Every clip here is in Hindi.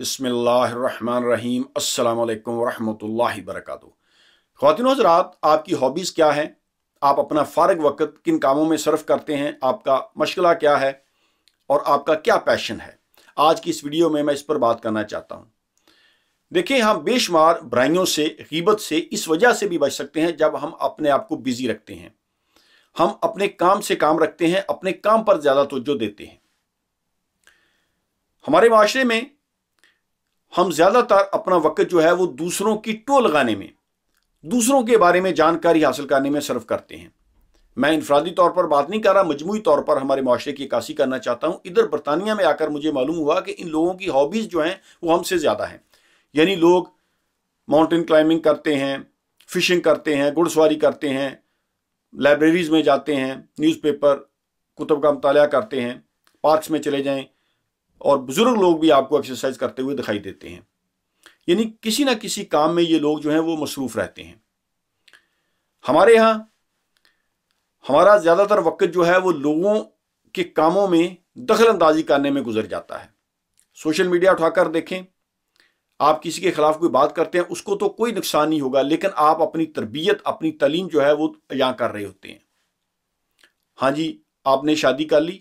बसमीम् अल्लाम वरहमल वर्क ख़वान हजरात आपकी हॉबीज़ क्या हैं आप अपना फ़ारग वक़्त किन कामों में सर्फ करते हैं आपका मशगला क्या है और आपका क्या पैशन है आज की इस वीडियो में मैं इस पर बात करना चाहता हूँ देखिए हम बेशुमार बुराइयों से गीबत से इस वजह से भी बच सकते हैं जब हम अपने आप को बिज़ी रखते हैं हम अपने काम से काम रखते हैं अपने काम पर ज़्यादा तोज्जो देते हैं हमारे माशरे में हम ज़्यादातर अपना वक्त जो है वो दूसरों की टो लगाने में दूसरों के बारे में जानकारी हासिल करने में सर्व करते हैं मैं इनफरादी तौर पर बात नहीं कर रहा मजमू तौर पर हमारे माशरे की इक्सी करना चाहता हूँ इधर बरतानिया में आकर मुझे मालूम हुआ कि इन लोगों की हॉबीज़ जो हैं वो हमसे ज़्यादा हैं यानी लोग माउंटेन क्लाइंबिंग करते हैं फिशिंग करते हैं घुड़सवारी करते हैं लाइब्रेरीज़ में जाते हैं न्यूज़पेपर कुतुब का मताल करते हैं पार्क्स में चले जाएं और बुजुर्ग लोग भी आपको एक्सरसाइज करते हुए दिखाई देते हैं यानी किसी ना किसी काम में ये लोग जो हैं वो मसरूफ़ रहते हैं हमारे यहाँ हमारा ज़्यादातर वक्त जो है वो लोगों के कामों में दखल अंदाजी करने में गुजर जाता है सोशल मीडिया उठाकर देखें आप किसी के ख़िलाफ़ कोई बात करते हैं उसको तो कोई नुकसान नहीं होगा लेकिन आप अपनी तरबियत अपनी तलीम जो है वो यहाँ कर रहे होते हैं हाँ जी आपने शादी कर ली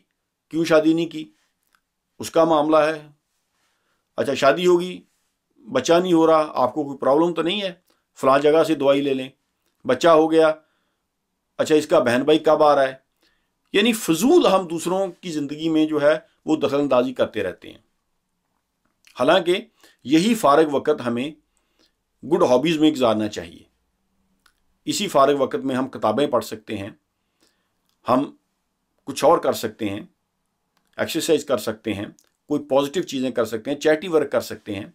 क्यों शादी नहीं की उसका मामला है अच्छा शादी होगी बच्चा नहीं हो रहा आपको कोई प्रॉब्लम तो नहीं है फला जगह से दवाई ले लें बच्चा हो गया अच्छा इसका बहन भाई कब आ रहा है यानी फजूल हम दूसरों की ज़िंदगी में जो है वो दखलंदाजी करते रहते हैं हालांकि यही फारग वक़्त हमें गुड हॉबीज़ में गुजारना चाहिए इसी फारग वक़्त में हम किताबें पढ़ सकते हैं हम कुछ और कर सकते हैं एक्सरसाइज कर सकते हैं कोई पॉजिटिव चीज़ें कर सकते हैं चैटी वर्क कर सकते हैं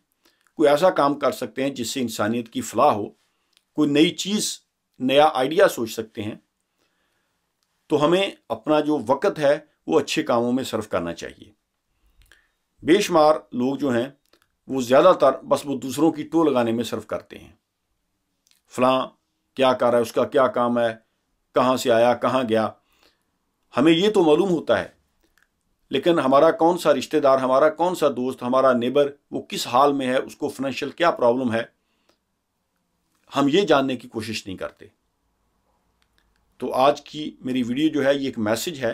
कोई ऐसा काम कर सकते हैं जिससे इंसानियत की फलाह हो कोई नई चीज़ नया आइडिया सोच सकते हैं तो हमें अपना जो वक़्त है वो अच्छे कामों में सर्व करना चाहिए बेशुमार लोग जो हैं वो ज़्यादातर बस वो दूसरों की टो लगाने में सर्व करते हैं फलां क्या कर रहा है उसका क्या काम है कहाँ से आया कहाँ गया हमें ये तो मालूम होता है लेकिन हमारा कौन सा रिश्तेदार हमारा कौन सा दोस्त हमारा नेबर वो किस हाल में है उसको फाइनेंशियल क्या प्रॉब्लम है हम ये जानने की कोशिश नहीं करते तो आज की मेरी वीडियो जो है ये एक मैसेज है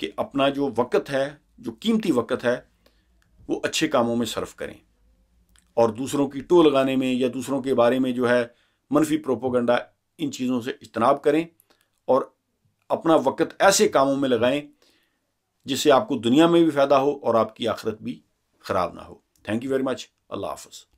कि अपना जो वक़्त है जो कीमती वक़्त है वो अच्छे कामों में सर्व करें और दूसरों की टो लगाने में या दूसरों के बारे में जो है मनफी प्रोपोगंडा इन चीज़ों से इजतनाब करें और अपना वक़्त ऐसे कामों में लगाएं जिससे आपको दुनिया में भी फ़ायदा हो और आपकी आखिरत भी ख़राब ना हो थैंक यू वेरी मच अल्लाह हाफ